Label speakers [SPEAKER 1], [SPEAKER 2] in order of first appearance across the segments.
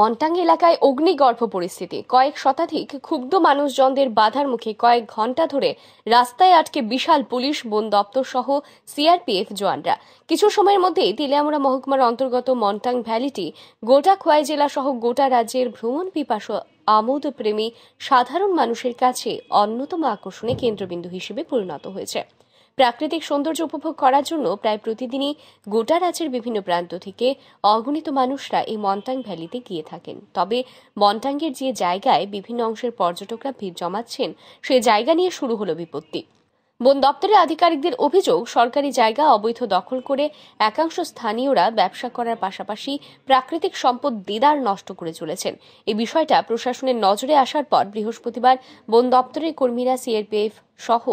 [SPEAKER 1] মন্টাং এলাকায় অগ্নিগর্ভ পরিস্থিতি কয়েক শতাধিক ক্ষুব্ধ মানুষজনদের বাধার মুখে কয়েক ঘন্টা ধরে রাস্তায় আটকে বিশাল পুলিশ বন দপ্তর সহ সিআরপিএফ জওয়ানরা কিছু সময়ের মধ্যেই তিলিয়ামুড়া মহকুমার অন্তর্গত মন্টাং ভ্যালিটি গোটা খোয়াই জেলা সহ গোটা রাজ্যের ভ্রমণ পিপাস আমোদ প্রেমী সাধারণ মানুষের কাছে অন্যতম আকর্ষণে কেন্দ্রবিন্দু হিসেবে পরিণত হয়েছে প্রাকৃতিক সৌন্দর্য উপভোগ করার জন্য প্রায় প্রতিদিনই গোটা রাজ্যের বিভিন্ন প্রান্ত থেকে অগণিত মানুষরা এই মন্টাং ভ্যালিতে গিয়ে থাকেন তবে মন্টাঙ্গের যে জায়গায় বিভিন্ন অংশের পর্যটকরা ভিড় জমাচ্ছেন সে জায়গা নিয়ে শুরু হলো বিপত্তি বন দপ্তরের আধিকারিকদের অভিযোগ সরকারি জায়গা অবৈধ দখল করে একাংশ স্থানীয়রা ব্যবসা করার পাশাপাশি প্রাকৃতিক সম্পদ দিদার নষ্ট করে চলেছেন এই বিষয়টা প্রশাসনের নজরে আসার পর বৃহস্পতিবার বন দপ্তরের কর্মীরা সিআরপিএফ সহ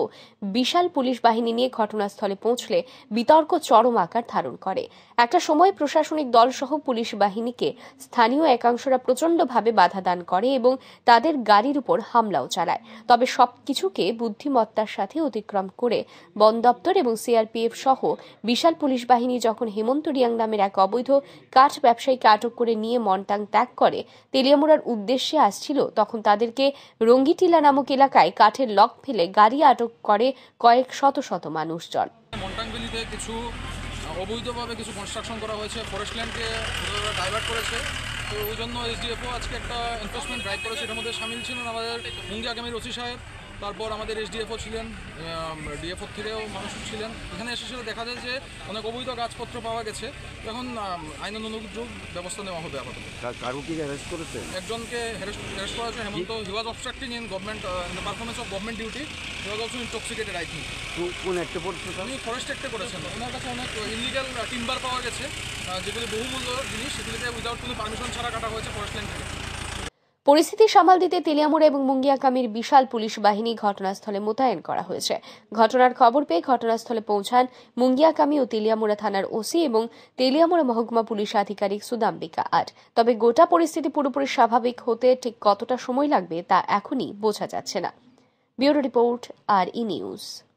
[SPEAKER 1] বিশাল পুলিশ বাহিনী নিয়ে ঘটনাস্থলে পৌঁছলে বিতর্ক চরম আকার ধারণ করে একটা সময় প্রশাসনিক দল সহ পুলিশ বাহিনীকে স্থানীয় একাংশরা প্রচণ্ডভাবে বাধা দান করে এবং তাদের গাড়ির উপর হামলাও চালায় তবে সবকিছুকে বুদ্ধিমত্তার সাথে অতিক্রম করে বন দপ্তর এবং সিআরপিএফ সহ বিশাল পুলিশ বাহিনী যখন হেমন্ত রিয়াং নামের এক অবৈধ কাঠ ব্যবসায়ীকে আটক করে নিয়ে মনটাং ত্যাগ করে তেলিয়ামোড়ার উদ্দেশ্যে আসছিল তখন তাদেরকে রঙ্গিটিলা নামক এলাকায় কাঠের লক ফেলে গাড়ি গাড়ি আটক করে কয়েক শত শত মানুষজন
[SPEAKER 2] কিছু অবৈধভাবে কিছু কনস্ট্রাকশন করা হয়েছে ফরেস্ট ল্যান্ডকে ডাইভার্ট করেছে তো ওই জন্য এসডিএফও আজকে একটা এনফোর্সমেন্ট ড্রাইভ করেছে এটার মধ্যে সামিল ছিলেন আমাদের মুঙ্গি আগামীর ওসি সাহেব তারপর আমাদের এসডিএফও ছিলেন ডিএফও থেকেও মানুষ ছিলেন এখানে এসেছিল দেখা যায় যে অনেক অবৈধ গাছপত্র পাওয়া গেছে এখন আইন অনুযোগ ব্যবস্থা নেওয়া হবে আপাতত করেছে একজনকে হ্যারেস্ট করা হয়েছে Hemant he was obstructing in government performance of government duty he was also intoxicated I think কোন একটা উনি ফরেস্ট একটা করেছেন ওনার কাছে অনেক ইলিগাল টিম্বার uh, পাওয়া গেছে যেগুলি বহুমূল্য জিনিস সেগুলিকে উইদাউট কোনো পারমিশন ছাড়া কাটা হয়েছে ফরেস্ট ল্যান্ড
[SPEAKER 1] থেকে পরিস্থিতি সামাল দিতে তেলিয়ামুড়া এবং মুঙ্গিয়াকামির বিশাল পুলিশ বাহিনী ঘটনাস্থলে মোতায়েন করা হয়েছে ঘটনার খবর পেয়ে ঘটনাস্থলে পৌঁছান মুঙ্গিয়াকামি ও তেলিয়ামুড়া থানার ওসি এবং তেলিয়ামুড়া মহকুমা পুলিশ আধিকারিক সুদাম্বিকা আট তবে গোটা পরিস্থিতি পুরোপুরি স্বাভাবিক হতে ঠিক কতটা সময় লাগবে তা এখনই বোঝা যাচ্ছে না ব্যুরো রিপোর্ট আর ই নিউজ